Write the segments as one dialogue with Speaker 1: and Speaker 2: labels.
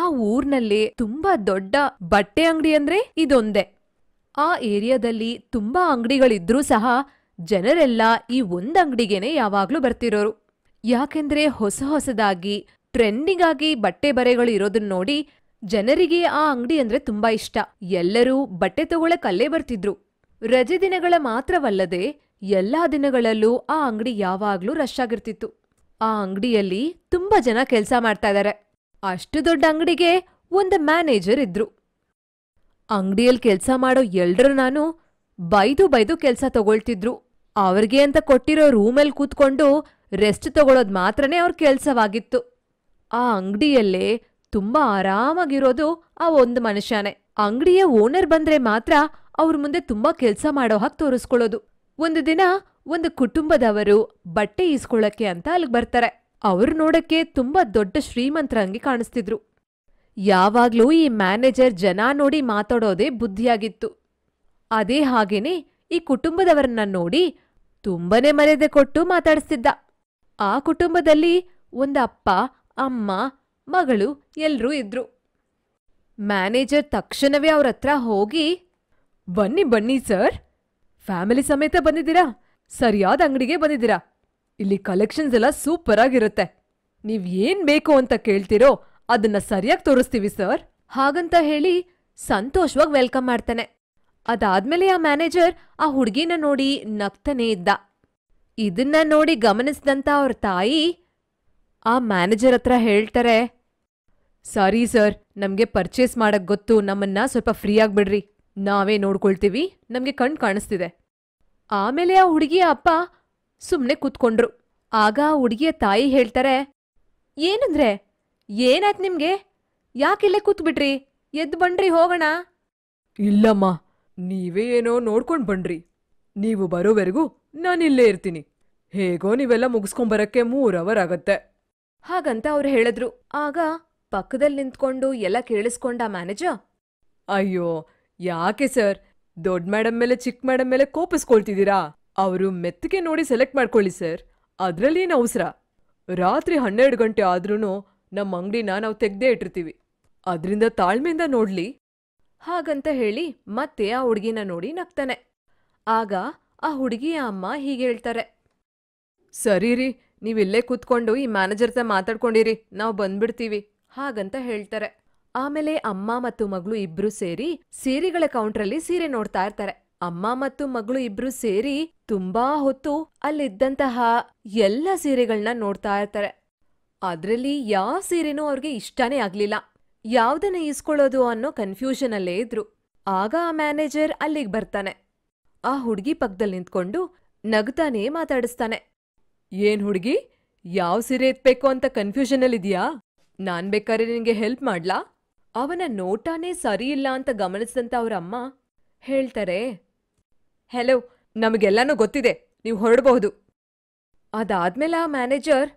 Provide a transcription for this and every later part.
Speaker 1: ಆ ಊರ್ನಲ್ಲಿ ತುಂಬಾ ದೊಡ್ಡ ಬಟ್ಟೆ ಅಂಗಡಿ ಅಂದ್ರೆ ಇದೊಂದೇ ಆ ಏರಿಯಾದಲ್ಲಿ ತುಂಬಾ ಅಂಗಡಿಗಳಿದ್ರೂ ಸಹ ಜನರೆಲ್ಲ ಈ ಒಂದ್ ಯಾವಾಗ್ಲೂ ಬರ್ತಿರೋರು ಯಾಕೆಂದ್ರೆ ಹೊಸ ಹೊಸದಾಗಿ ಟ್ರೆಂಡಿಂಗ್ ಆಗಿ ಬಟ್ಟೆ ಬರೆಗಳು ಇರೋದನ್ನ ನೋಡಿ ಜನರಿಗೆ ಆ ಅಂಗಡಿ ಅಂದ್ರೆ ತುಂಬಾ ಇಷ್ಟ ಎಲ್ಲರೂ ಬಟ್ಟೆ ತಗೊಳಕ್ ಅಲ್ಲೇ ಬರ್ತಿದ್ರು ರಜೆ ದಿನಗಳ ಮಾತ್ರವಲ್ಲದೆ ಎಲ್ಲಾ ದಿನಗಳಲ್ಲೂ ಆ ಅಂಗಡಿ ಯಾವಾಗ್ಲೂ ರಶ್ ಆಗಿರ್ತಿತ್ತು ಆ ಅಂಗಡಿಯಲ್ಲಿ ತುಂಬಾ ಜನ ಕೆಲಸ ಮಾಡ್ತಾ ಇದ್ದಾರೆ ಅಷ್ಟು ದೊಡ್ಡ ಅಂಗಡಿಗೆ ಒಂದು ಮ್ಯಾನೇಜರ್ ಇದ್ರು ಅಂಗಡಿಯಲ್ಲಿ ಕೆಲಸ ಮಾಡೋ ಎಲ್ರೂ ನಾನು ಬೈದು ಬೈದು ಕೆಲಸ ತಗೊಳ್ತಿದ್ರು ಅವ್ರಿಗೆ ಅಂತ ಕೊಟ್ಟಿರೋ ರೂಮಲ್ಲಿ ಕೂತ್ಕೊಂಡು ರೆಸ್ಟ್ ತಗೊಳ್ಳೋದು ಮಾತ್ರನೇ ಅವ್ರ ಕೆಲಸವಾಗಿತ್ತು ಆ ಅಂಗಡಿಯಲ್ಲೇ ತುಂಬಾ ಆರಾಮಾಗಿರೋದು ಆ ಒಂದು ಮನುಷ್ಯನೇ ಅಂಗಡಿಯ ಓನರ್ ಬಂದ್ರೆ ಮಾತ್ರ ಅವ್ರ ಮುಂದೆ ತುಂಬಾ ಕೆಲಸ ಮಾಡೋ ಹಾಗೆ ತೋರಿಸ್ಕೊಳ್ಳೋದು ಒಂದು ದಿನ ಒಂದು ಕುಟುಂಬದವರು ಬಟ್ಟೆ ಈಸ್ಕೊಳ್ಳೋಕ್ಕೆ ಅಂತ ಅಲ್ಲಿಗೆ ಬರ್ತಾರೆ ಅವರು ನೋಡಕ್ಕೆ ತುಂಬಾ ದೊಡ್ಡ ಶ್ರೀಮಂತರಂಗಿ ಕಾಣಿಸ್ತಿದ್ರು ಯಾವಾಗ್ಲೂ ಈ ಮ್ಯಾನೇಜರ್ ಜನ ನೋಡಿ ಮಾತಾಡೋದೇ ಬುದ್ಧಿಯಾಗಿತ್ತು ಅದೇ ಹಾಗೇನೆ ಈ ಕುಟುಂಬದವರನ್ನ ನೋಡಿ ತುಂಬನೇ ಮರ್ಯಾದೆ ಕೊಟ್ಟು ಮಾತಾಡಿಸ್ತಿದ್ದ ಆ ಕುಟುಂಬದಲ್ಲಿ ಒಂದಪ್ಪ ಅಪ್ಪ ಅಮ್ಮ ಮಗಳು ಎಲ್ರೂ ಇದ್ರು ಮ್ಯಾನೇಜರ್ ತಕ್ಷಣವೇ ಅವ್ರ ಹತ್ರ ಹೋಗಿ ಬನ್ನಿ ಬನ್ನಿ ಸರ್ ಫ್ಯಾಮಿಲಿ ಸಮೇತ ಬಂದಿದ್ದೀರಾ ಸರಿಯಾದ ಅಂಗಡಿಗೆ ಬಂದಿದ್ದೀರಾ ಇಲ್ಲಿ ಕಲೆಕ್ಷನ್ಸ್ ಎಲ್ಲ ಸೂಪರ್ ಆಗಿರುತ್ತೆ ನೀವ್ ಏನ್ ಬೇಕು ಅಂತ ಕೇಳ್ತೀರೋ ಅದನ್ನ ಸರಿಯಾಗಿ ತೋರಿಸ್ತೀವಿ ಸರ್ ಹಾಗಂತ ಹೇಳಿ ಸಂತೋಷವಾಗಿ ವೆಲ್ಕಮ್ ಮಾಡ್ತಾನೆ ಅದಾದ್ಮೇಲೆ ಆ ಮ್ಯಾನೇಜರ್ ಆ ಹುಡುಗಿನ ನೋಡಿ ನಗ್ತಾನೆ ಇದ್ದ ಇದನ್ನ ನೋಡಿ ಗಮನಿಸಿದಂತ ಅವ್ರ ತಾಯಿ ಆ ಮ್ಯಾನೇಜರ್ ಹತ್ರ ಹೇಳ್ತಾರೆ ಸಾರಿ ಸರ್ ನಮ್ಗೆ ಪರ್ಚೇಸ್ ಮಾಡಕ್ ಗೊತ್ತು ನಮ್ಮನ್ನ ಸ್ವಲ್ಪ ಫ್ರೀ ಆಗ್ಬಿಡ್ರಿ ನಾವೇ ನೋಡ್ಕೊಳ್ತೀವಿ ನಮ್ಗೆ ಕಣ್ ಕಾಣಿಸ್ತಿದೆ ಆಮೇಲೆ ಆ ಹುಡುಗಿಯ ಅಪ್ಪ ಸುಮ್ನೆ ಕೂತ್ಕೊಂಡ್ರು ಆಗ ಹುಡುಗಿಯ ತಾಯಿ ಹೇಳ್ತಾರೆ ಏನಂದ್ರೆ ಏನಾಯ್ತು ನಿಮ್ಗೆ ಯಾಕಿಲ್ಲೇ ಕೂತ್ಬಿಟ್ರಿ ಎದ್ದು ಬನ್ರಿ ಹೋಗೋಣ ಇಲ್ಲಮ್ಮ ನೀವೇ ಏನೋ ನೋಡ್ಕೊಂಡು ಬನ್ರಿ ನೀವು ಬರೋವರೆಗೂ ನಾನಿಲ್ಲೇ ಇರ್ತೀನಿ ಹೇಗೋ ನೀವೆಲ್ಲ ಮುಗಿಸ್ಕೊಂಬರಕ್ಕೆ ಮೂರ್ ಅವರ್ ಆಗತ್ತೆ ಹಾಗಂತ ಅವ್ರು ಹೇಳಿದ್ರು ಆಗ ಪಕ್ಕದಲ್ಲಿ ನಿಂತ್ಕೊಂಡು ಎಲ್ಲ ಕೇಳಿಸ್ಕೊಂಡ ಮ್ಯಾನೇಜರ್ ಅಯ್ಯೋ ಯಾಕೆ ಸರ್ ದೊಡ್ಡ ಮೇಡಮ್ ಮೇಲೆ ಚಿಕ್ಕ ಮೇಡಮ್ ಮೇಲೆ ಕೋಪಿಸ್ಕೊಳ್ತಿದ್ದೀರಾ ಅವರು ಮೆತ್ತಗೆ ನೋಡಿ ಸೆಲೆಕ್ಟ್ ಮಾಡ್ಕೊಳ್ಳಿ ಸರ್ ಅದರಲ್ಲೇನು ಅವಸರ ರಾತ್ರಿ ಹನ್ನೆರಡು ಗಂಟೆ ಆದ್ರೂ ನಮ್ಮ ಅಂಗಡಿನ ನಾವು ತೆಗ್ದೇ ಇಟ್ಟಿರ್ತೀವಿ ಅದರಿಂದ ತಾಳ್ಮೆಯಿಂದ ನೋಡ್ಲಿ ಹಾಗಂತ ಹೇಳಿ ಮತ್ತೆ ಆ ಹುಡುಗಿನ ನೋಡಿ ನಗ್ತಾನೆ ಆಗ ಆ ಹುಡುಗಿಯ ಅಮ್ಮ ಹೀಗೆ ಹೇಳ್ತಾರೆ ಸರಿ ರೀ ನೀವಿಲ್ಲೇ ಕೂತ್ಕೊಂಡು ಈ ಮ್ಯಾನೇಜರ್ ತ ಮಾತಾಡ್ಕೊಂಡಿರಿ ನಾವು ಬಂದ್ಬಿಡ್ತೀವಿ ಹಾಗಂತ ಹೇಳ್ತಾರೆ ಆಮೇಲೆ ಅಮ್ಮ ಮತ್ತು ಮಗಳು ಇಬ್ರು ಸೇರಿ ಸೀರೆಗಳ ಕೌಂಟ್ರಲ್ಲಿ ಸೀರೆ ನೋಡ್ತಾ ಇರ್ತಾರೆ ಅಮ್ಮ ಮತ್ತು ಮಗಳು ಇಬ್ರು ಸೇರಿ ತುಂಬಾ ಹೊತ್ತು ಅಲ್ಲಿದ್ದಂತಹ ಎಲ್ಲ ಸೀರೆಗಳನ್ನ ನೋಡ್ತಾ ಇರ್ತಾರೆ ಅದ್ರಲ್ಲಿ ಯಾವ ಸೀರೆನೂ ಅವ್ರಿಗೆ ಇಷ್ಟನೇ ಆಗ್ಲಿಲ್ಲ ಯಾವ್ದನ್ನ ಈಸ್ಕೊಳ್ಳೋದು ಅನ್ನೋ ಕನ್ಫ್ಯೂಷನ್ ಅಲ್ಲೇ ಇದ್ರು ಆಗ ಆ ಮ್ಯಾನೇಜರ್ ಅಲ್ಲಿಗೆ ಬರ್ತಾನೆ ಆ ಹುಡುಗಿ ಪಕ್ಕದಲ್ಲಿ ನಿಂತ್ಕೊಂಡು ನಗ್ತಾನೆ ಮಾತಾಡಿಸ್ತಾನೆ ಏನ್ ಹುಡುಗಿ ಯಾವ ಸೀರೆ ಎತ್ಬೇಕು ಅಂತ ಕನ್ಫ್ಯೂಷನಲ್ಲಿದ್ಯಾ ನಾನ್ ಬೇಕಾದ್ರೆ ನಿನಗೆ ಹೆಲ್ಪ್ ಮಾಡ್ಲಾ ಅವನ ನೋಟಾನೇ ಸರಿಯಿಲ್ಲ ಅಂತ ಗಮನಿಸಿದಂತ ಅಮ್ಮ ಹೇಳ್ತಾರೆ ಹೆಲೋ ನಮಗೆಲ್ಲನೂ ಗೊತ್ತಿದೆ ನೀವು ಹೊರಡಬಹುದು ಅದಾದ್ಮೇಲೆ ಆ ಮ್ಯಾನೇಜರ್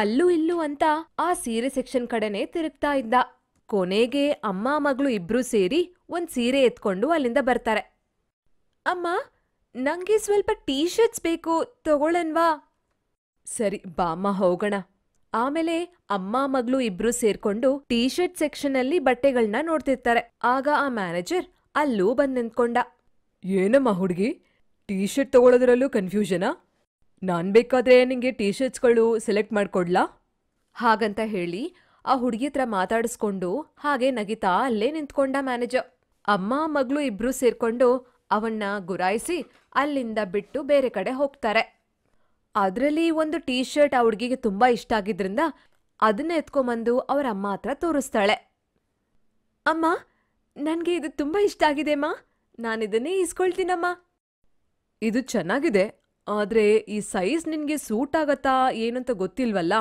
Speaker 1: ಅಲ್ಲೂ ಇಲ್ಲೂ ಅಂತ ಆ ಸೀರೆ ಸೆಕ್ಷನ್ ಕಡೆನೇ ತಿರುಗ್ತಾ ಇದ್ದ ಕೊನೆಗೆ ಅಮ್ಮ ಮಗಳು ಇಬ್ರು ಸೇರಿ ಒಂದ್ ಸೀರೆ ಎತ್ಕೊಂಡು ಅಲ್ಲಿಂದ ಬರ್ತಾರೆ ಅಮ್ಮ ನಂಗೆ ಸ್ವಲ್ಪ ಟೀ ಶರ್ಟ್ಸ್ ಬೇಕು ತಗೊಳನ್ವಾ ಸರಿ ಬಾಮ್ಮ ಹೋಗೋಣ ಆಮೇಲೆ ಅಮ್ಮ ಮಗಳು ಇಬ್ರು ಸೇರ್ಕೊಂಡು ಟೀ ಶರ್ಟ್ ಸೆಕ್ಷನ್ ಅಲ್ಲಿ ಬಟ್ಟೆಗಳನ್ನ ನೋಡ್ತಿರ್ತಾರೆ ಆಗ ಆ ಮ್ಯಾನೇಜರ್ ಅಲ್ಲೂ ಬಂದ್ ನಿಂತ್ಕೊಂಡ ಏನಮ್ಮ ಹುಡುಗಿ ಟೀ ಶರ್ಟ್ ತಗೊಳ್ಳೋದ್ರಲ್ಲೂ ಕನ್ಫ್ಯೂಷನಾ ನಾನು ಬೇಕಾದ್ರೆ ನಿಂಗೆ ಟೀ ಶರ್ಟ್ಸ್ಗಳು ಸೆಲೆಕ್ಟ್ ಮಾಡ್ಕೊಡ್ಲಾ ಹಾಗಂತ ಹೇಳಿ ಆ ಹುಡುಗಿ ಹತ್ರ ಮಾತಾಡಿಸ್ಕೊಂಡು ಹಾಗೆ ನಗಿತಾ ಅಲ್ಲೇ ನಿಂತ್ಕೊಂಡ ಮ್ಯಾನೇಜರ್ ಅಮ್ಮ ಮಗಳು ಇಬ್ರು ಸೇರ್ಕೊಂಡು ಅವನ್ನ ಗುರಾಯಿಸಿ ಅಲ್ಲಿಂದ ಬಿಟ್ಟು ಬೇರೆ ಕಡೆ ಹೋಗ್ತಾರೆ ಅದರಲ್ಲಿ ಒಂದು ಟೀ ಶರ್ಟ್ ಆ ಹುಡುಗಿಗೆ ತುಂಬಾ ಇಷ್ಟ ಆಗಿದ್ರಿಂದ ಅದನ್ನ ಎತ್ಕೊಂಬಂದು ಅವರ ಅಮ್ಮ ಹತ್ರ ತೋರಿಸ್ತಾಳೆ ಅಮ್ಮ ನನಗೆ ಇದು ತುಂಬಾ ಇಷ್ಟ ಆಗಿದೆ ಮಾ ನಾನಿದನ್ನೇ ಇಸ್ಕೊಳ್ತೀನಮ್ಮ ಇದು ಚೆನ್ನಾಗಿದೆ ಆದರೆ ಈ ಸೈಜ್ ನಿನಗೆ ಸೂಟ್ ಆಗತ್ತಾ ಏನಂತ ಗೊತ್ತಿಲ್ವಲ್ಲ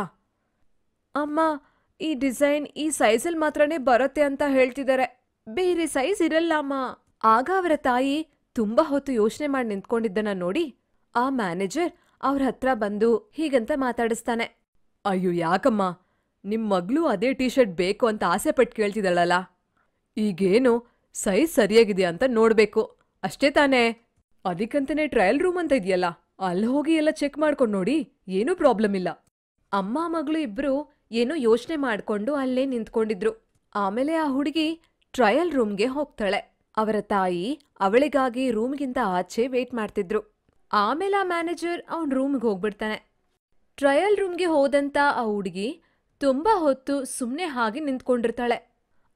Speaker 1: ಅಮ್ಮ ಈ ಡಿಸೈನ್ ಈ ಸೈಜಲ್ಲಿ ಮಾತ್ರನೇ ಬರತ್ತೆ ಅಂತ ಹೇಳ್ತಿದ್ದಾರೆ ಬೇರೆ ಸೈಜ್ ಇರಲ್ಲ ಅಮ್ಮ ಆಗ ಅವರ ತಾಯಿ ತುಂಬ ಹೊತ್ತು ಯೋಚನೆ ಮಾಡಿ ನಿಂತ್ಕೊಂಡಿದ್ದನ್ನ ನೋಡಿ ಆ ಮ್ಯಾನೇಜರ್ ಅವ್ರ ಹತ್ರ ಬಂದು ಹೀಗಂತ ಮಾತಾಡಿಸ್ತಾನೆ ಅಯ್ಯೋ ಯಾಕಮ್ಮ ನಿಮ್ಮ ಮಗಳು ಅದೇ ಟೀ ಶರ್ಟ್ ಬೇಕು ಅಂತ ಆಸೆ ಪಟ್ಟು ಕೇಳ್ತಿದ್ದಾಳಲ್ಲ ಈಗೇನು ಸೈಜ್ ಸರಿಯಾಗಿದೆಯಾ ಅಂತ ನೋಡ್ಬೇಕು ಅಷ್ಟೇ ತಾನೇ ಅದಕ್ಕಂತಾನೆ ಟ್ರಯಲ್ ರೂಮ್ ಅಂತ ಇದೆಯಲ್ಲ ಅಲ್ಲಿ ಹೋಗಿ ಎಲ್ಲ ಚೆಕ್ ಮಾಡ್ಕೊಂಡು ನೋಡಿ ಏನೂ ಪ್ರಾಬ್ಲಮ್ ಇಲ್ಲ ಅಮ್ಮ ಮಗಳು ಇಬ್ರು ಏನೋ ಯೋಚನೆ ಮಾಡ್ಕೊಂಡು ಅಲ್ಲೇ ನಿಂತ್ಕೊಂಡಿದ್ರು ಆಮೇಲೆ ಆ ಹುಡುಗಿ ಟ್ರಯಲ್ ರೂಮ್ಗೆ ಹೋಗ್ತಾಳೆ ಅವರ ತಾಯಿ ಅವಳಿಗಾಗಿ ರೂಮ್ಗಿಂತ ಆಚೆ ವೇಟ್ ಮಾಡ್ತಿದ್ರು ಆಮೇಲೆ ಆ ಮ್ಯಾನೇಜರ್ ಅವನ್ ರೂಮ್ಗೆ ಹೋಗ್ಬಿಡ್ತಾನೆ ಟ್ರಯಲ್ ರೂಮ್ಗೆ ಹೋದಂತ ಆ ಹುಡುಗಿ ತುಂಬಾ ಹೊತ್ತು ಸುಮ್ಮನೆ ಹಾಗೆ ನಿಂತ್ಕೊಂಡಿರ್ತಾಳೆ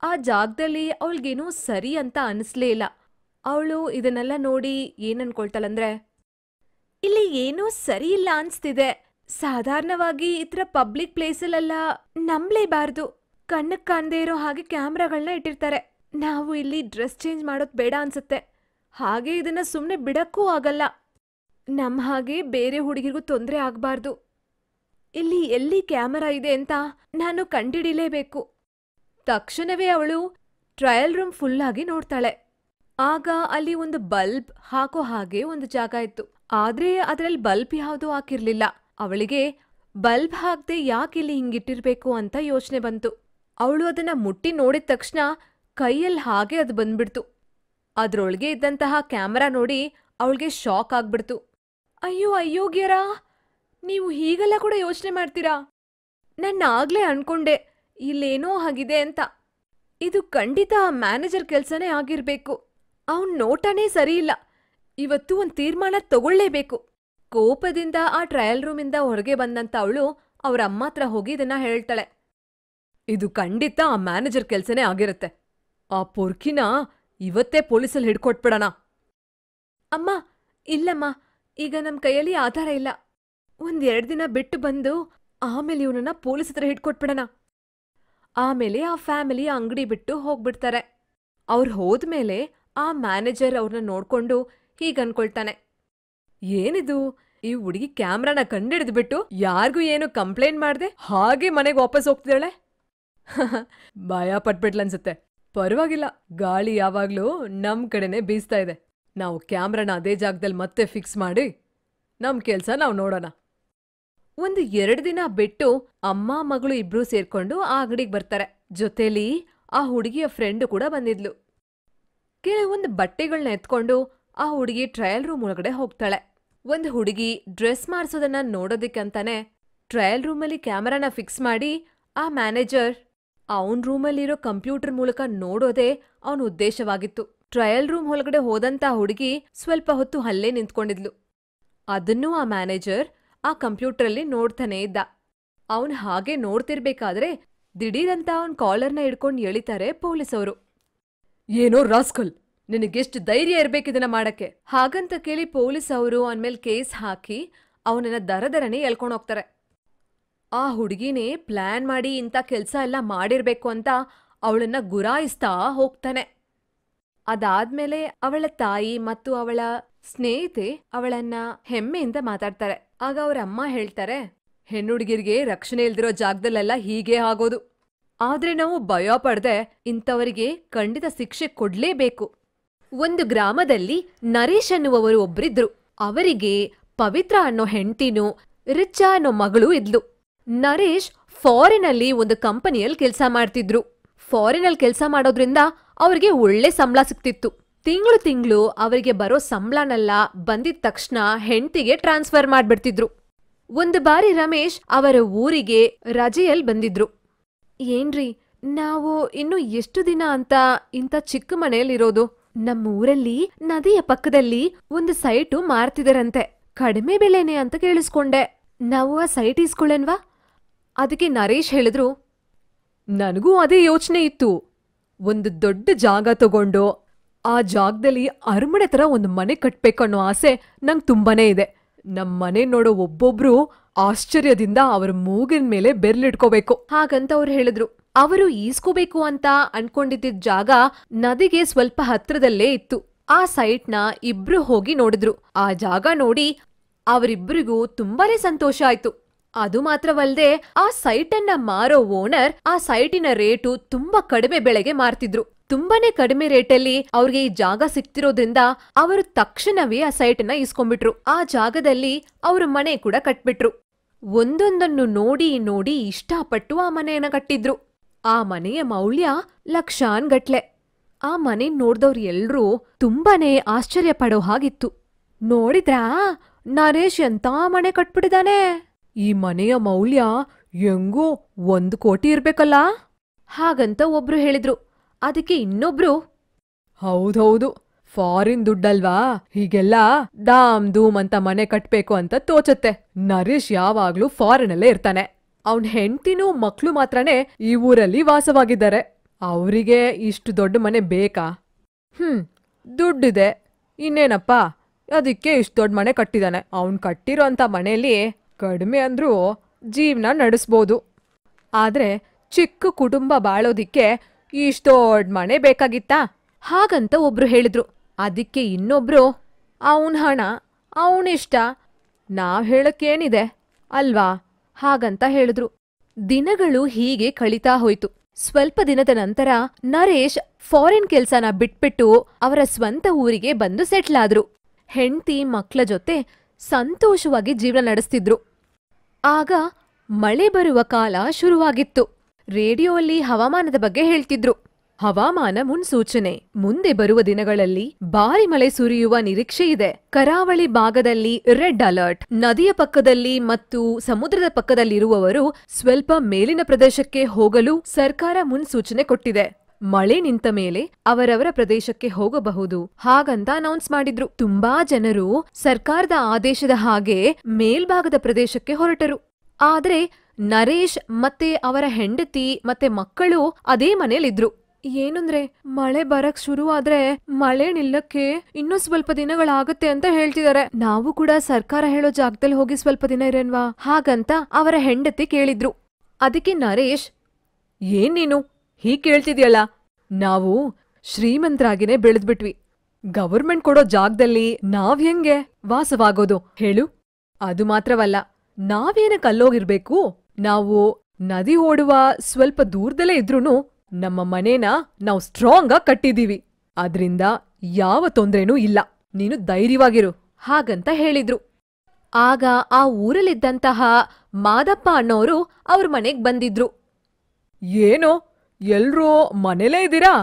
Speaker 1: ಆ ಜಾಗದಲ್ಲಿ ಅವಳಿಗೇನೂ ಸರಿ ಅಂತ ಅನಿಸ್ಲೇ ಇಲ್ಲ ಅವಳು ಇದನ್ನೆಲ್ಲ ನೋಡಿ ಏನನ್ಕೊಳ್ತಾಳಂದ್ರೆ ಇಲ್ಲಿ ಏನೂ ಸರಿ ಇಲ್ಲ ಅನ್ಸ್ತಿದೆ ಸಾಧಾರಣವಾಗಿ ಇತರ ಪಬ್ಲಿಕ್ ಪ್ಲೇಸಲ್ಲೆಲ್ಲ ನಂಬ್ಲೇಬಾರ್ದು ಕಣ್ಣಕ್ಕೆ ಕಾಣದೇ ಇರೋ ಹಾಗೆ ಕ್ಯಾಮ್ರಾಗಳನ್ನ ಇಟ್ಟಿರ್ತಾರೆ ನಾವು ಇಲ್ಲಿ ಡ್ರೆಸ್ ಚೇಂಜ್ ಮಾಡೋದು ಬೇಡ ಅನ್ಸುತ್ತೆ ಹಾಗೆ ಇದನ್ನ ಸುಮ್ಮನೆ ಬಿಡಕ್ಕೂ ಆಗಲ್ಲ ನಮ್ಮ ಹಾಗೆ ಬೇರೆ ಹುಡುಗಿರಿಗೂ ತೊಂದರೆ ಆಗಬಾರ್ದು ಇಲ್ಲಿ ಎಲ್ಲಿ ಕ್ಯಾಮರಾ ಇದೆ ಅಂತ ನಾನು ಕಂಡಿಡಿಲೇಬೇಕು ತಕ್ಷಣವೇ ಅವಳು ಟ್ರಯಲ್ ರೂಮ್ ಫುಲ್ ಆಗಿ ನೋಡ್ತಾಳೆ ಆಗ ಅಲ್ಲಿ ಒಂದು ಬಲ್ಬ್ ಹಾಕೋ ಹಾಗೆ ಒಂದು ಜಾಗ ಇತ್ತು ಆದ್ರೆ ಅದರಲ್ಲಿ ಬಲ್ಬ್ ಯಾವುದು ಹಾಕಿರ್ಲಿಲ್ಲ ಅವಳಿಗೆ ಬಲ್ಬ್ ಹಾಕದೆ ಯಾಕೆ ಇಲ್ಲಿ ಹಿಂಗಿಟ್ಟಿರ್ಬೇಕು ಅಂತ ಯೋಚನೆ ಬಂತು ಅವಳು ಅದನ್ನ ಮುಟ್ಟಿ ನೋಡಿದ ತಕ್ಷಣ ಕೈಯಲ್ಲಿ ಹಾಗೆ ಅದು ಬಂದ್ಬಿಡ್ತು ಅದ್ರೊಳಗೆ ಇದ್ದಂತಹ ಕ್ಯಾಮರಾ ನೋಡಿ ಅವಳಿಗೆ ಶಾಕ್ ಆಗ್ಬಿಡ್ತು ಅಯ್ಯೋ ಅಯ್ಯೋಗ್ಯರ ನೀವು ಹೀಗೆಲ್ಲ ಕೂಡ ಯೋಚನೆ ಮಾಡ್ತೀರಾ ನನ್ನ ಆಗ್ಲೇ ಅನ್ಕೊಂಡೆ ಇಲ್ಲೇನೋ ಆಗಿದೆ ಅಂತ ಇದು ಖಂಡಿತ ಆ ಮ್ಯಾನೇಜರ್ ಕೆಲ್ಸನೇ ಆಗಿರ್ಬೇಕು ಅವನ್ ನೋಟನೇ ಸರಿಯಿಲ್ಲ ಇವತ್ತು ಒಂದ್ ತೀರ್ಮಾನ ತಗೊಳ್ಳೇಬೇಕು ಕೋಪದಿಂದ ಆ ಟ್ರಯಲ್ ರೂಮಿಂದ ಹೊರಗೆ ಬಂದಂತ ಅವಳು ಅವ್ರ ಅಮ್ಮ ಹತ್ರ ಹೋಗಿ ಇದನ್ನ ಹೇಳ್ತಾಳೆ ಇದು ಖಂಡಿತ ಆ ಮ್ಯಾನೇಜರ್ ಕೆಲ್ಸನೇ ಆಗಿರುತ್ತೆ ಆ ಪೊರ್ಕಿನ ಇವತ್ತೇ ಪೊಲೀಸಲ್ಲಿ ಹಿಡ್ಕೊಟ್ಬಿಡಣ ಅಮ್ಮ ಇಲ್ಲಮ್ಮ ಈಗ ನಮ್ಮ ಕೈಯಲ್ಲಿ ಆಧಾರ ಇಲ್ಲ ಒಂದೆರಡು ದಿನ ಬಿಟ್ಟು ಬಂದು ಆಮೇಲೆ ಇವನನ್ನ ಪೊಲೀಸ್ ಹತ್ರ ಹಿಡ್ಕೊಟ್ಬಿಡಣ ಆಮೇಲೆ ಆ ಫ್ಯಾಮಿಲಿ ಅಂಗಡಿ ಬಿಟ್ಟು ಹೋಗ್ಬಿಡ್ತಾರೆ ಅವ್ರು ಹೋದ್ಮೇಲೆ ಆ ಮ್ಯಾನೇಜರ್ ಅವ್ರನ್ನ ನೋಡ್ಕೊಂಡು ಹೀಗನ್ಕೊಳ್ತಾನೆ ಏನಿದು ಈ ಹುಡುಗಿ ಕ್ಯಾಮ್ರಾನ ಕಂಡಿಡಿದ್ಬಿಟ್ಟು ಯಾರಿಗೂ ಏನು ಕಂಪ್ಲೇಂಟ್ ಮಾಡ್ದೆ ಹಾಗೆ ಮನೆಗೆ ವಾಪಸ್ ಹೋಗ್ತಿದ್ದಾಳೆ ಭಯ ಪಟ್ಬಿಡ್ಲನ್ಸುತ್ತೆ ಪರವಾಗಿಲ್ಲ ಗಾಳಿ ಯಾವಾಗ್ಲೂ ನಮ್ ಕಡೆನೆ ಬೀಸ್ತಾ ಇದೆ ನಾವು ಕ್ಯಾಮ್ರಾನ ಅದೇ ಜಾಗದಲ್ಲಿ ಮತ್ತೆ ಫಿಕ್ಸ್ ಮಾಡಿ ನಮ್ ಕೆಲ್ಸ ನಾವು ನೋಡೋಣ ಒಂದು ಎರಡು ದಿನ ಬಿಟ್ಟು ಅಮ್ಮ ಮಗಳು ಇಬ್ರು ಸೇರ್ಕೊಂಡು ಆ ಅಂಗಡಿಗೆ ಬರ್ತಾರೆ ಜೊತೆಲಿ ಆ ಹುಡುಗಿಯ ಫ್ರೆಂಡು ಕೂಡ ಬಂದಿದ್ಲು ಕೆಲವೊಂದು ಬಟ್ಟೆಗಳನ್ನ ಎತ್ಕೊಂಡು ಆ ಹುಡುಗಿ ಟ್ರಯಲ್ ರೂಮ್ ಒಳಗಡೆ ಹೋಗ್ತಾಳೆ ಒಂದು ಹುಡುಗಿ ಡ್ರೆಸ್ ಮಾಡಿಸೋದನ್ನ ನೋಡೋದಕ್ಕಂತಾನೆ ಟ್ರಯಲ್ ರೂಮಲ್ಲಿ ಕ್ಯಾಮರಾನ ಫಿಕ್ಸ್ ಮಾಡಿ ಆ ಮ್ಯಾನೇಜರ್ ಅವನ್ ರೂಮಲ್ಲಿರೋ ಕಂಪ್ಯೂಟರ್ ಮೂಲಕ ನೋಡೋದೇ ಅವನ ಉದ್ದೇಶವಾಗಿತ್ತು ಟ್ರಯಲ್ ರೂಮ್ ಒಳಗಡೆ ಹೋದಂತ ಹುಡುಗಿ ಸ್ವಲ್ಪ ಹೊತ್ತು ಅಲ್ಲೇ ನಿಂತ್ಕೊಂಡಿದ್ಲು ಅದನ್ನೂ ಆ ಮ್ಯಾನೇಜರ್ ಆ ಕಂಪ್ಯೂಟ್ರಲ್ಲಿ ನೋಡ್ತಾನೆ ಇದ್ದ ಅವನ್ ಹಾಗೆ ನೋಡ್ತಿರ್ಬೇಕಾದ್ರೆ ದಿಢೀರಂತ ಅವನ್ ಕಾಲರ್ನ ಹಿಡ್ಕೊಂಡು ಎಳಿತಾರೆ ಅವರು ಏನೋ ರಾಸ್ಕಲ್ ನಿನಗೆಷ್ಟು ಧೈರ್ಯ ಇದನ್ನ ಮಾಡಕ್ಕೆ ಹಾಗಂತ ಕೇಳಿ ಪೊಲೀಸ್ ಅವರು ಅವನ್ಮೇಲೆ ಕೇಸ್ ಹಾಕಿ ಅವನನ್ನ ದರದರನೆ ಎಳ್ಕೊಂಡು ಹೋಗ್ತಾರೆ ಆ ಹುಡುಗಿನೇ ಪ್ಲಾನ್ ಮಾಡಿ ಇಂಥ ಕೆಲಸ ಎಲ್ಲ ಮಾಡಿರ್ಬೇಕು ಅಂತ ಅವಳನ್ನ ಗುರಾಯಿಸ್ತಾ ಹೋಗ್ತಾನೆ ಅದಾದ್ಮೇಲೆ ಅವಳ ತಾಯಿ ಮತ್ತು ಅವಳ ಸ್ನೇಹಿತೆ ಅವಳನ್ನ ಹೆಮ್ಮೆಯಿಂದ ಮಾತಾಡ್ತಾರೆ ಆಗ ಅವರ ಅಮ್ಮ ಹೇಳ್ತಾರೆ ಹೆಣ್ಣುಡುಗಿರಿಗೆ ರಕ್ಷಣೆ ಇಲ್ದಿರೋ ಜಾಗದಲ್ಲೆಲ್ಲ ಹೀಗೆ ಆಗೋದು ಆದ್ರೆ ನಾವು ಭಯ ಪಡೆದೆ ಇಂಥವರಿಗೆ ಖಂಡಿತ ಶಿಕ್ಷೆ ಕೊಡ್ಲೇಬೇಕು ಒಂದು ಗ್ರಾಮದಲ್ಲಿ ನರೇಶ್ ಅನ್ನುವವರು ಒಬ್ರಿದ್ರು ಅವರಿಗೆ ಪವಿತ್ರ ಅನ್ನೋ ಹೆಂಡ್ತಿನೂ ರಿಚಾ ಅನ್ನೋ ಮಗಳು ಇದ್ಲು ನರೇಶ್ ಅಲ್ಲಿ ಒಂದು ಕಂಪನಿಯಲ್ಲಿ ಕೆಲಸ ಮಾಡ್ತಿದ್ರು ಫಾರಿನ್ ಅಲ್ಲಿ ಕೆಲಸ ಮಾಡೋದ್ರಿಂದ ಅವ್ರಿಗೆ ಒಳ್ಳೆ ಸಂಬಳ ಸಿಕ್ತಿತ್ತು ತಿಂಗಳು ತಿಂಗಳು ಅವರಿಗೆ ಬರೋ ಸಂಬಳನೆಲ್ಲ ಬಂದಿದ ತಕ್ಷಣ ಹೆಂಡತಿಗೆ ಟ್ರಾನ್ಸ್ಫರ್ ಮಾಡ್ಬಿಡ್ತಿದ್ರು ಒಂದು ಬಾರಿ ರಮೇಶ್ ಅವರ ಊರಿಗೆ ರಜೆಯಲ್ಲಿ ಬಂದಿದ್ರು ಏನ್ರಿ ನಾವು ಇನ್ನು ಎಷ್ಟು ದಿನ ಅಂತ ಇಂಥ ಚಿಕ್ಕ ಮನೆಯಲ್ಲಿರೋದು ನಮ್ಮ ಊರಲ್ಲಿ ನದಿಯ ಪಕ್ಕದಲ್ಲಿ ಒಂದು ಸೈಟು ಮಾರ್ತಿದರಂತೆ ಕಡಿಮೆ ಬೆಲೆನೆ ಅಂತ ಕೇಳಿಸ್ಕೊಂಡೆ ನಾವು ಆ ಸೈಟ್ ಈಸ್ಕೊಳ್ಳೆನ್ವಾ ಅದಕ್ಕೆ ನರೇಶ್ ಹೇಳಿದ್ರು ನನಗೂ ಅದೇ ಯೋಚನೆ ಇತ್ತು ಒಂದು ದೊಡ್ಡ ಜಾಗ ತಗೊಂಡು ಆ ಜಾಗದಲ್ಲಿ ಅರಮನೆ ತರ ಒಂದು ಮನೆ ಕಟ್ಬೇಕನ್ನೋ ಆಸೆ ನಂಗೆ ತುಂಬಾನೇ ಇದೆ ನಮ್ಮ ಮನೆ ನೋಡೋ ಒಬ್ಬೊಬ್ರು ಆಶ್ಚರ್ಯದಿಂದ ಅವರ ಮೂಗಿನ ಮೇಲೆ ಬೆರ್ಲಿಟ್ಕೋಬೇಕು ಹಾಗಂತ ಅವ್ರು ಹೇಳಿದ್ರು ಅವರು ಈಸ್ಕೋಬೇಕು ಅಂತ ಅನ್ಕೊಂಡಿದ್ದ ಜಾಗ ನದಿಗೆ ಸ್ವಲ್ಪ ಹತ್ರದಲ್ಲೇ ಇತ್ತು ಆ ಸೈಟ್ನ ಇಬ್ರು ಹೋಗಿ ನೋಡಿದ್ರು ಆ ಜಾಗ ನೋಡಿ ಅವರಿಬ್ಬರಿಗೂ ತುಂಬಾನೇ ಸಂತೋಷ ಆಯ್ತು ಅದು ಮಾತ್ರವಲ್ಲದೆ ಆ ಸೈಟನ್ನ ಮಾರೋ ಓನರ್ ಆ ಸೈಟಿನ ರೇಟು ತುಂಬಾ ಕಡಿಮೆ ಬೆಳೆಗೆ ಮಾರ್ತಿದ್ರು ತುಂಬಾನೇ ಕಡಿಮೆ ರೇಟಲ್ಲಿ ಅವ್ರಿಗೆ ಈ ಜಾಗ ಸಿಕ್ತಿರೋದ್ರಿಂದ ಅವರು ತಕ್ಷಣವೇ ಆ ಸೈಟನ್ನ ಇಸ್ಕೊಂಡ್ಬಿಟ್ರು ಆ ಜಾಗದಲ್ಲಿ ಅವರು ಮನೆ ಕೂಡ ಕಟ್ಬಿಟ್ರು ಒಂದೊಂದನ್ನು ನೋಡಿ ನೋಡಿ ಇಷ್ಟಪಟ್ಟು ಆ ಮನೆಯನ್ನ ಕಟ್ಟಿದ್ರು ಆ ಮನೆಯ ಮೌಲ್ಯ ಲಕ್ಷಾನ್ ಗಟ್ಲೆ ಆ ಮನೆ ನೋಡ್ದವ್ರು ಎಲ್ರೂ ತುಂಬಾನೇ ಆಶ್ಚರ್ಯ ಪಡೋ ಹಾಗಿತ್ತು ನೋಡಿದ್ರಾ ನರೇಶ್ ಎಂತ ಮನೆ ಕಟ್ಬಿಟ್ಟಿದಾನೆ ಈ ಮನೆಯ ಮೌಲ್ಯ ಹೆಂಗೋ ಒಂದು ಕೋಟಿ ಇರ್ಬೇಕಲ್ಲ ಹಾಗಂತ ಒಬ್ರು ಹೇಳಿದ್ರು ಅದಕ್ಕೆ ಇನ್ನೊಬ್ರು ಹೌದೌದು ಫಾರಿನ್ ದುಡ್ಡಲ್ವಾ ಹೀಗೆಲ್ಲ ದಾಮ್ ಧೂಮ್ ಅಂತ ಮನೆ ಕಟ್ಬೇಕು ಅಂತ ತೋಚತ್ತೆ ನರೇಶ್ ಯಾವಾಗ್ಲೂ ಫಾರಿನ್ ಅಲ್ಲೇ ಇರ್ತಾನೆ ಅವನ್ ಹೆಂಡತಿನೂ ಮಕ್ಳು ಮಾತ್ರನೇ ಈ ಊರಲ್ಲಿ ವಾಸವಾಗಿದ್ದಾರೆ ಅವರಿಗೆ ಇಷ್ಟು ದೊಡ್ಡ ಮನೆ ಬೇಕಾ ಹ್ಮ್ ದುಡ್ಡಿದೆ ಇನ್ನೇನಪ್ಪ ಅದಕ್ಕೆ ಇಷ್ಟು ದೊಡ್ಡ ಮನೆ ಕಟ್ಟಿದಾನೆ ಅವನ್ ಕಟ್ಟಿರೋ ಅಂತ ಮನೆಯಲ್ಲಿ ಕಡಿಮೆ ಅಂದ್ರೂ ಜೀವನ ನಡೆಸ್ಬೋದು ಆದ್ರೆ ಚಿಕ್ಕ ಕುಟುಂಬ ಬಾಳೋದಿಕ್ಕೆ ಇಷ್ಟೋಡ್ ಮನೆ ಬೇಕಾಗಿತ್ತಾ ಹಾಗಂತ ಒಬ್ರು ಹೇಳಿದ್ರು ಅದಕ್ಕೆ ಇನ್ನೊಬ್ರು ಅವನ ಹಣ ಅವನಿಷ್ಟ ನಾವ್ ಹೇಳಕ್ಕೇನಿದೆ ಅಲ್ವಾ ಹಾಗಂತ ಹೇಳಿದ್ರು ದಿನಗಳು ಹೀಗೆ ಕಳೀತಾ ಹೋಯ್ತು ಸ್ವಲ್ಪ ದಿನದ ನಂತರ ನರೇಶ್ ಫಾರಿನ್ ಕೆಲ್ಸನ ಬಿಟ್ಬಿಟ್ಟು ಅವರ ಸ್ವಂತ ಊರಿಗೆ ಬಂದು ಸೆಟ್ಲ್ ಆದ್ರು ಹೆಂಡತಿ ಮಕ್ಕಳ ಜೊತೆ ಸಂತೋಷವಾಗಿ ಜೀವನ ನಡೆಸ್ತಿದ್ರು ಆಗ ಮಳೆ ಬರುವ ಕಾಲ ಶುರುವಾಗಿತ್ತು ರೇಡಿಯೋಲ್ಲಿ ಹವಾಮಾನದ ಬಗ್ಗೆ ಹೇಳ್ತಿದ್ರು ಹವಾಮಾನ ಮುನ್ಸೂಚನೆ ಮುಂದೆ ಬರುವ ದಿನಗಳಲ್ಲಿ ಭಾರಿ ಮಳೆ ಸುರಿಯುವ ನಿರೀಕ್ಷೆ ಇದೆ ಕರಾವಳಿ ಭಾಗದಲ್ಲಿ ರೆಡ್ ಅಲರ್ಟ್ ನದಿಯ ಪಕ್ಕದಲ್ಲಿ ಮತ್ತು ಸಮುದ್ರದ ಪಕ್ಕದಲ್ಲಿರುವವರು ಸ್ವಲ್ಪ ಮೇಲಿನ ಪ್ರದೇಶಕ್ಕೆ ಹೋಗಲು ಸರ್ಕಾರ ಮುನ್ಸೂಚನೆ ಕೊಟ್ಟಿದೆ ಮಳೆ ನಿಂತ ಮೇಲೆ ಅವರವರ ಪ್ರದೇಶಕ್ಕೆ ಹೋಗಬಹುದು ಹಾಗಂತ ಅನೌನ್ಸ್ ಮಾಡಿದ್ರು ತುಂಬಾ ಜನರು ಸರ್ಕಾರದ ಆದೇಶದ ಹಾಗೆ ಮೇಲ್ಭಾಗದ ಪ್ರದೇಶಕ್ಕೆ ಹೊರಟರು ಆದರೆ ನರೇಶ್ ಮತ್ತೆ ಅವರ ಹೆಂಡತಿ ಮತ್ತೆ ಮಕ್ಕಳು ಅದೇ ಮನೇಲಿದ್ರು ಏನಂದ್ರೆ ಮಳೆ ಬರಕ್ ಶುರು ಆದ್ರೆ ಮಳೆ ನಿಲ್ಲಕ್ಕೆ ಇನ್ನೂ ಸ್ವಲ್ಪ ದಿನಗಳಾಗತ್ತೆ ಅಂತ ಹೇಳ್ತಿದ್ದಾರೆ ನಾವು ಕೂಡ ಸರ್ಕಾರ ಹೇಳೋ ಜಾಗದಲ್ಲಿ ಹೋಗಿ ಸ್ವಲ್ಪ ದಿನ ಇರನ್ವಾ ಹಾಗಂತ ಅವರ ಹೆಂಡತಿ ಕೇಳಿದ್ರು ಅದಕ್ಕೆ ನರೇಶ್ ಏನ್ ನೀನು ಹೀಗ್ ಕೇಳ್ತಿದ್ಯಲ್ಲ ನಾವು ಶ್ರೀಮಂತರಾಗಿನೇ ಬೆಳೆದ್ಬಿಟ್ವಿ ಗವರ್ಮೆಂಟ್ ಕೊಡೋ ಜಾಗದಲ್ಲಿ ನಾವ್ ಹೆಂಗೆ ವಾಸವಾಗೋದು ಹೇಳು ಅದು ಮಾತ್ರವಲ್ಲ ನಾವೇನ ಕಲ್ಲೋಗಿರ್ಬೇಕು ನಾವು ನದಿ ಓಡುವ ಸ್ವಲ್ಪ ದೂರದಲ್ಲೇ ಇದ್ರೂ ನಮ್ಮ ಮನೇನ ನಾವು ಸ್ಟ್ರಾಂಗ್ ಆಗಿ ಕಟ್ಟಿದೀವಿ ಆದ್ರಿಂದ ಯಾವ ತೊಂದ್ರೆನೂ ಇಲ್ಲ ನೀನು ಧೈರ್ಯವಾಗಿರು ಹಾಗಂತ ಹೇಳಿದ್ರು ಆಗ ಆ ಊರಲ್ಲಿದ್ದಂತಹ ಮಾದಪ್ಪ ಅನ್ನೋರು ಅವ್ರ ಮನೆಗ್ ಬಂದಿದ್ರು ಏನು ಎಲ್ರೂ ಮನೇಲೇ ಇದ್ದೀರಾ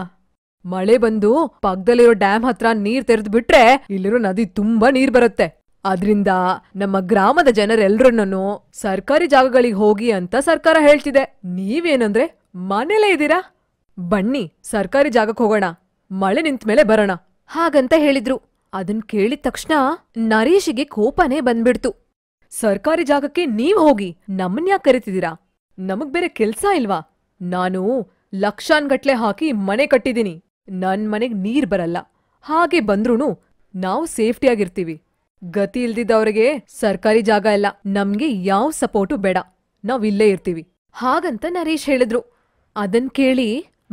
Speaker 1: ಮಳೆ ಬಂದು ಪಕ್ಕದಲ್ಲಿರೋ ಡ್ಯಾಮ್ ಹತ್ರ ನೀರ್ ತೆರೆದು ಬಿಟ್ರೆ ಇಲ್ಲಿರೋ ನದಿ ತುಂಬಾ ನೀರ್ ಬರುತ್ತೆ ಅದ್ರಿಂದ ನಮ್ಮ ಗ್ರಾಮದ ಜನರೆಲ್ಲರನ್ನೂ ಸರ್ಕಾರಿ ಜಾಗಗಳಿಗೆ ಹೋಗಿ ಅಂತ ಸರ್ಕಾರ ಹೇಳ್ತಿದೆ ನೀವೇನಂದ್ರೆ ಮನೇಲೇ ಇದ್ದೀರಾ ಬನ್ನಿ ಸರ್ಕಾರಿ ಜಾಗಕ್ಕೆ ಹೋಗೋಣ ಮಳೆ ನಿಂತ ಮೇಲೆ ಬರೋಣ ಹಾಗಂತ ಹೇಳಿದ್ರು ಅದನ್ ಕೇಳಿದ ತಕ್ಷಣ ನರೇಶಿಗೆ ಕೋಪನೇ ಬಂದ್ಬಿಡ್ತು ಸರ್ಕಾರಿ ಜಾಗಕ್ಕೆ ನೀವ್ ಹೋಗಿ ನಮ್ಮನ್ಯಾ ಕರಿತಿದ್ದೀರಾ ನಮಗ್ ಬೇರೆ ಕೆಲ್ಸ ಇಲ್ವಾ ನಾನು ಲಕ್ಷಾನ್ಗಟ್ಲೆ ಹಾಕಿ ಮನೆ ಕಟ್ಟಿದೀನಿ ನನ್ ಮನೆಗ್ ನೀರ್ ಬರಲ್ಲ ಹಾಗೆ ಬಂದ್ರೂ ನಾವು ಸೇಫ್ಟಿಯಾಗಿರ್ತೀವಿ ಗತಿ ಇಲ್ದಿದ್ದವ್ರಿಗೆ ಸರ್ಕಾರಿ ಜಾಗ ಇಲ್ಲ ನಮ್ಗೆ ಯಾವ ಸಪೋರ್ಟು ಬೇಡ ನಾವ್ ಇಲ್ಲೇ ಇರ್ತೀವಿ ಹಾಗಂತ ನರೇಶ್ ಹೇಳಿದ್ರು ಅದನ್ ಕೇಳಿ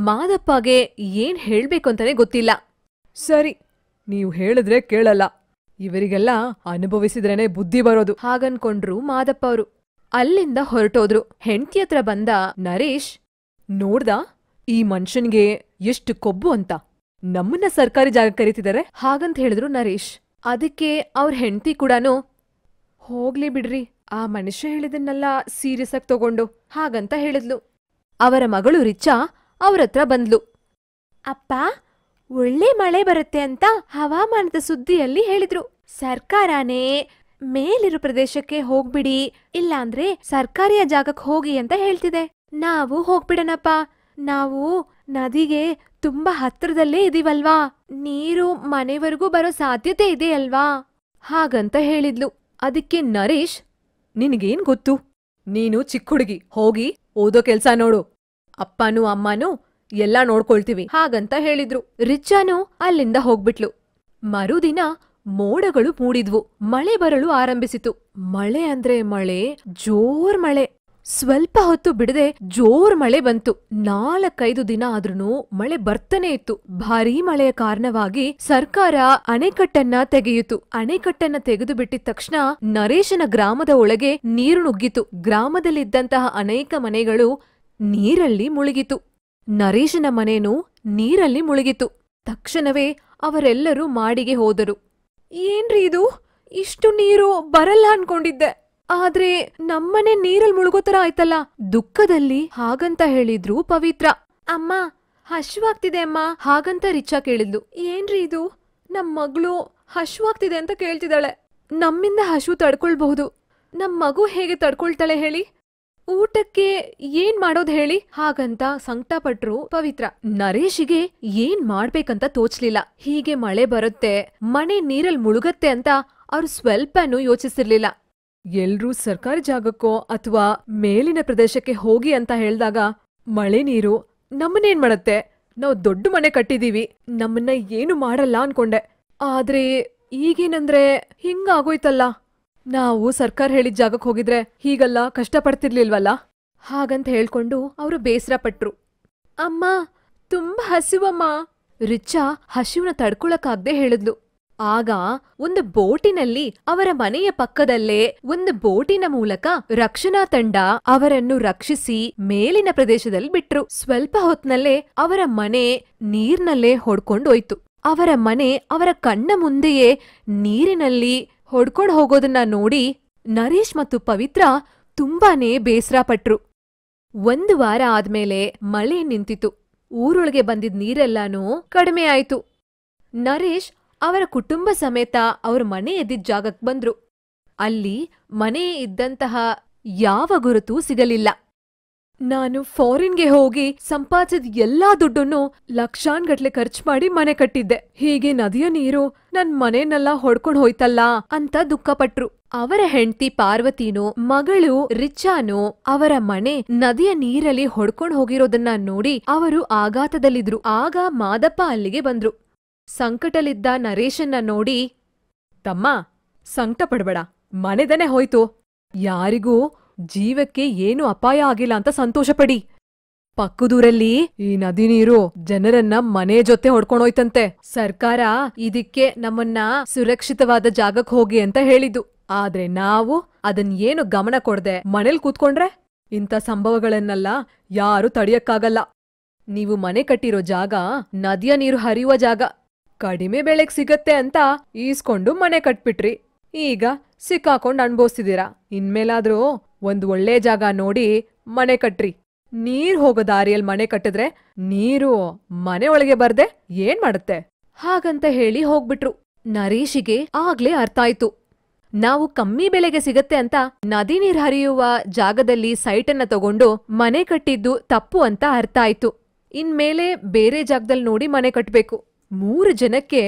Speaker 1: ಮಾದಪ್ಪಗೆ ಏನ್ ಹೇಳ್ಬೇಕು ಅಂತಾನೆ ಗೊತ್ತಿಲ್ಲ ಸರಿ ನೀವು ಹೇಳಿದ್ರೆ ಕೇಳಲ್ಲ ಇವರಿಗೆಲ್ಲ ಅನುಭವಿಸಿದ್ರೇನೆ ಬುದ್ಧಿ ಬರೋದು ಹಾಗನ್ಕೊಂಡ್ರು ಮಾದಪ್ಪ ಅವರು ಅಲ್ಲಿಂದ ಹೊರಟೋದ್ರು ಹೆಂಡತಿ ಹತ್ರ ಬಂದ ನರೇಶ್ ನೋಡ್ದ ಈ ಮನುಷ್ಯನ್ಗೆ ಎಷ್ಟು ಕೊಬ್ಬು ಅಂತ ನಮ್ಮನ್ನ ಸರ್ಕಾರಿ ಜಾಗ ಕರೀತಿದ್ದಾರೆ ಹಾಗಂತ ಹೇಳಿದ್ರು ನರೇಶ್ ಅದಕ್ಕೆ ಅವ್ರ ಹೆಂಡತಿ ಕೂಡ ಹೋಗ್ಲಿ ಬಿಡ್ರಿ ಆ ಮನುಷ್ಯ ಹೇಳಿದನ್ನೆಲ್ಲ ಸೀರಿಯಸ್ ಆಗಿ ತಗೊಂಡು ಹಾಗಂತ ಹೇಳಿದ್ಲು ಅವರ ಮಗಳು ರಿಚಾ ಅವರತ್ರ ಬಂದ್ಲು ಅಪ್ಪ ಒಳ್ಳೆ ಮಳೆ ಬರುತ್ತೆ ಅಂತ ಹವಾಮಾನದ ಸುದ್ದಿಯಲ್ಲಿ ಹೇಳಿದ್ರು ಸರ್ಕಾರನೇ ಮೇಲಿರೋ ಪ್ರದೇಶಕ್ಕೆ ಹೋಗ್ಬಿಡಿ ಇಲ್ಲಾಂದ್ರೆ ಸರ್ಕಾರಿಯ ಜಾಗಕ್ಕೆ ಹೋಗಿ ಅಂತ ಹೇಳ್ತಿದೆ ನಾವು ಹೋಗ್ಬಿಡನಪ್ಪ ನಾವು ನದಿಗೆ ತುಂಬಾ ಹತ್ರದಲ್ಲೇ ಇದೀವಲ್ವಾ ನೀರು ಮನೆವರೆಗೂ ಬರೋ ಸಾಧ್ಯತೆ ಇದೆ ಅಲ್ವಾ ಹಾಗಂತ ಹೇಳಿದ್ಲು ಅದಕ್ಕೆ ನರೇಶ್ ನಿನಗೇನ್ ಗೊತ್ತು ನೀನು ಚಿಕ್ಕ ಹುಡುಗಿ ಹೋಗಿ ಓದೋ ಕೆಲ್ಸ ನೋಡು ಅಪ್ಪನೂ ಅಮ್ಮನೂ ಎಲ್ಲ ನೋಡ್ಕೊಳ್ತೀವಿ ಹಾಗಂತ ಹೇಳಿದ್ರು ರಿಚಾನು ಅಲ್ಲಿಂದ ಹೋಗ್ಬಿಟ್ಲು ಮರುದಿನ ಮೋಡಗಳು ಮೂಡಿದ್ವು ಮಳೆ ಬರಲು ಆರಂಭಿಸಿತು ಮಳೆ ಅಂದ್ರೆ ಮಳೆ ಜೋರ್ ಮಳೆ ಸ್ವಲ್ಪ ಹೊತ್ತು ಬಿಡದೆ ಜೋರ್ ಮಳೆ ಬಂತು ನಾಲ್ಕೈದು ದಿನ ಆದ್ರೂ ಮಳೆ ಬರ್ತಾನೆ ಇತ್ತು ಭಾರೀ ಮಳೆಯ ಕಾರಣವಾಗಿ ಸರ್ಕಾರ ಅಣೆಕಟ್ಟನ್ನ ತೆಗೆಯಿತು ಅಣೆಕಟ್ಟನ್ನ ತೆಗೆದು ಬಿಟ್ಟಿದ ತಕ್ಷಣ ನರೇಶನ ಗ್ರಾಮದ ಒಳಗೆ ನೀರು ನುಗ್ಗಿತು ಗ್ರಾಮದಲ್ಲಿದ್ದಂತಹ ಅನೇಕ ಮನೆಗಳು ನೀರಲ್ಲಿ ಮುಳುಗಿತು ನರೇಶನ ಮನೇನು ನೀರಲ್ಲಿ ಮುಳುಗಿತು ತಕ್ಷಣವೇ ಅವರೆಲ್ಲರೂ ಮಾಡಿಗೆ ಹೋದರು ಏನ್ರಿ ಇದು ಇಷ್ಟು ನೀರು ಬರಲ್ಲ ಅನ್ಕೊಂಡಿದ್ದೆ ಆದ್ರೆ ನಮ್ಮನೆ ನೀರಲ್ ಮುಳುಗೋ ತರ ಆಯ್ತಲ್ಲ ದುಃಖದಲ್ಲಿ ಹಾಗಂತ ಹೇಳಿದ್ರು ಪವಿತ್ರ ಅಮ್ಮ ಹಶ್ವಾಗ್ತಿದೆ ಅಮ್ಮ ಹಾಗಂತ ರಿಚಾ ಕೇಳಿದ್ಲು ಏನ್ರಿ ಇದು ನಮ್ ಮಗಳು ಹಶ್ವಾಗ್ತಿದೆ ಅಂತ ಕೇಳ್ತಿದ್ದಾಳೆ ನಮ್ಮಿಂದ ಹಶು ತಡ್ಕೊಳ್ಬಹುದು ನಮ್ ಮಗು ಹೇಗೆ ತಡ್ಕೊಳ್ತಾಳೆ ಹೇಳಿ ಊಟಕ್ಕೆ ಏನ್ ಮಾಡೋದ್ ಹೇಳಿ ಹಾಗಂತ ಸಂಕಟಪಟ್ರು ಪವಿತ್ರ ನರೇಶಿಗೆ ಏನ್ ಮಾಡ್ಬೇಕಂತ ತೋಚ್ಲಿಲ್ಲ ಹೀಗೆ ಮಳೆ ಬರುತ್ತೆ ಮನೆ ನೀರಲ್ ಮುಳುಗತ್ತೆ ಅಂತ ಅವ್ರು ಸ್ವಲ್ಪನೂ ಯೋಚಿಸಿರ್ಲಿಲ್ಲ ಎಲ್ರೂ ಸರ್ಕಾರಿ ಜಾಗಕ್ಕೋ ಅಥವಾ ಮೇಲಿನ ಪ್ರದೇಶಕ್ಕೆ ಹೋಗಿ ಅಂತ ಹೇಳಿದಾಗ ಮಳೆ ನೀರು ನಮ್ಮನ್ನೇನ್ ಮಾಡತ್ತೆ ನಾವು ದೊಡ್ಡ ಮನೆ ಕಟ್ಟಿದೀವಿ ನಮ್ಮನ್ನ ಏನು ಮಾಡಲ್ಲ ಅನ್ಕೊಂಡೆ ಆದ್ರೆ ಈಗೇನಂದ್ರೆ ಹಿಂಗಾಗೋಯ್ತಲ್ಲ ನಾವು ಸರ್ಕಾರ ಹೇಳಿದ ಜಾಗಕ್ಕೆ ಹೋಗಿದ್ರೆ ಹೀಗಲ್ಲ ಕಷ್ಟಪಡ್ತಿರ್ಲಿಲ್ವಲ್ಲ ಹಾಗಂತ ಹೇಳ್ಕೊಂಡು ಅವರು ಬೇಸರ ಪಟ್ರು ಅಮ್ಮ ತುಂಬಾ ಹಸಿವಮ್ಮ ರಿಚಾ ಹಸಿವನ್ನ ತಡ್ಕೊಳಕ್ಕಾಗ್ದೇ ಹೇಳಿದ್ಲು ಆಗ ಒಂದು ಬೋಟಿನಲ್ಲಿ ಅವರ ಮನೆಯ ಪಕ್ಕದಲ್ಲೇ ಒಂದು ಬೋಟಿನ ಮೂಲಕ ರಕ್ಷಣಾ ತಂಡ ಅವರನ್ನು ರಕ್ಷಿಸಿ ಮೇಲಿನ ಪ್ರದೇಶದಲ್ಲಿ ಬಿಟ್ರು ಸ್ವಲ್ಪ ಹೊತ್ನಲ್ಲೇ ಅವರ ಮನೆ ನೀರ್ನಲ್ಲೇ ಹೊಡ್ಕೊಂಡೋಯ್ತು ಅವರ ಮನೆ ಅವರ ಕಣ್ಣ ಮುಂದೆಯೇ ನೀರಿನಲ್ಲಿ ಹೊಡ್ಕೊಂಡು ಹೋಗೋದನ್ನ ನೋಡಿ ನರೇಶ್ ಮತ್ತು ಪವಿತ್ರ ತುಂಬಾನೇ ಬೇಸರ ಪಟ್ರು ಒಂದು ವಾರ ಆದ್ಮೇಲೆ ಮಳೆ ನಿಂತಿತು ಊರೊಳಗೆ ಬಂದಿದ್ ನೀರೆಲ್ಲಾನು ಕಡಿಮೆ ಆಯ್ತು ನರೇಶ್ ಅವರ ಕುಟುಂಬ ಸಮೇತ ಅವರ ಮನೆ ಎದ್ದಿದ್ದ ಜಾಗಕ್ಕೆ ಬಂದ್ರು ಅಲ್ಲಿ ಮನೆ ಇದ್ದಂತಹ ಯಾವ ಗುರುತೂ ಸಿಗಲಿಲ್ಲ ನಾನು ಫಾರಿನ್ಗೆ ಹೋಗಿ ಸಂಪಾದಿಸಿದ ಎಲ್ಲಾ ದುಡ್ಡನ್ನು ಲಕ್ಷಾನ್ಗಟ್ಲೆ ಖರ್ಚು ಮಾಡಿ ಮನೆ ಕಟ್ಟಿದ್ದೆ ಹೀಗೆ ನದಿಯ ನೀರು ನನ್ ಮನೆನೆಲ್ಲ ಹೊಡ್ಕೊಂಡು ಹೋಯ್ತಲ್ಲ ಅಂತ ದುಃಖಪಟ್ರು ಅವರ ಹೆಂಡತಿ ಪಾರ್ವತಿನೋ ಮಗಳು ರಿಚಾನೋ ಅವರ ಮನೆ ನದಿಯ ನೀರಲ್ಲಿ ಹೊಡ್ಕೊಂಡ್ ಹೋಗಿರೋದನ್ನ ನೋಡಿ ಅವರು ಆಘಾತದಲ್ಲಿದ್ರು ಆಗ ಮಾದಪ್ಪ ಅಲ್ಲಿಗೆ ಬಂದ್ರು ಸಂಕಟಲಿದ್ದ ನರೇಶನ್ನ ನೋಡಿ ತಮ್ಮ ಸಂಕಟ ಪಡ್ಬೇಡ ಮನೆದನೇ ಹೋಯ್ತು ಯಾರಿಗೂ ಜೀವಕ್ಕೆ ಏನು ಅಪಾಯ ಆಗಿಲ್ಲ ಅಂತ ಸಂತೋಷಪಡಿ ಪಕ್ಕದೂರಲ್ಲಿ ಈ ನದಿ ನೀರು ಜನರನ್ನ ಮನೆ ಜೊತೆ ಹೊಡ್ಕೊಂಡೋಯ್ತಂತೆ ಸರ್ಕಾರ ಇದಕ್ಕೆ ನಮ್ಮನ್ನ ಸುರಕ್ಷಿತವಾದ ಜಾಗಕ್ಕೆ ಹೋಗಿ ಅಂತ ಹೇಳಿದ್ದು ಆದ್ರೆ ನಾವು ಅದನ್ ಏನು ಗಮನ ಕೊಡದೆ ಮನೇಲಿ ಕೂತ್ಕೊಂಡ್ರೆ ಇಂಥ ಸಂಭವಗಳನ್ನೆಲ್ಲ ಯಾರು ತಡೆಯಕ್ಕಾಗಲ್ಲ ನೀವು ಮನೆ ಕಟ್ಟಿರೋ ಜಾಗ ನದಿಯ ನೀರು ಹರಿಯುವ ಜಾಗ ಕಡಿಮೆ ಬೆಳೆಗ್ ಸಿಗತ್ತೆ ಅಂತ ಈಸ್ಕೊಂಡು ಮನೆ ಕಟ್ಬಿಟ್ರಿ ಈಗ ಸಿಕ್ಕಾಕೊಂಡ್ ಅನ್ಭವಿಸ್ತಿದ್ದೀರಾ ಇನ್ಮೇಲಾದ್ರೂ ಒಂದ್ ಒಳ್ಳೆ ಜಾಗ ನೋಡಿ ಮನೆ ಕಟ್ರಿ ನೀರ್ ಹೋಗೋ ದಾರಿಯಲ್ಲಿ ಮನೆ ಕಟ್ಟಿದ್ರೆ ನೀರು ಮನೆ ಒಳಗೆ ಬರ್ದೆ ಏನ್ ಮಾಡುತ್ತೆ ಹಾಗಂತ ಹೇಳಿ ಹೋಗ್ಬಿಟ್ರು ನರೀಶಿಗೆ ಆಗ್ಲೇ ಅರ್ಥ ಆಯ್ತು ನಾವು ಕಮ್ಮಿ ಬೆಲೆಗೆ ಸಿಗತ್ತೆ ಅಂತ ನದಿ ನೀರ್ ಹರಿಯುವ ಜಾಗದಲ್ಲಿ ಸೈಟನ್ನ ತಗೊಂಡು ಮನೆ ಕಟ್ಟಿದ್ದು ತಪ್ಪು ಅಂತ ಅರ್ಥ ಆಯ್ತು ಇನ್ಮೇಲೆ ಬೇರೆ ಜಾಗದಲ್ಲಿ ನೋಡಿ ಮನೆ ಕಟ್ಟಬೇಕು ಮೂರು ಜನಕ್ಕೆ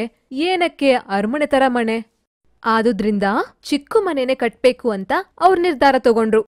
Speaker 1: ಏನಕ್ಕೆ ಅರಮನೆ ತರ ಮನೆ ಆದುದ್ರಿಂದ ಚಿಕ್ಕ ಮನೆನೆ ಕಟ್ಬೇಕು ಅಂತ ಅವ್ರ ನಿರ್ಧಾರ ತಗೊಂಡ್ರು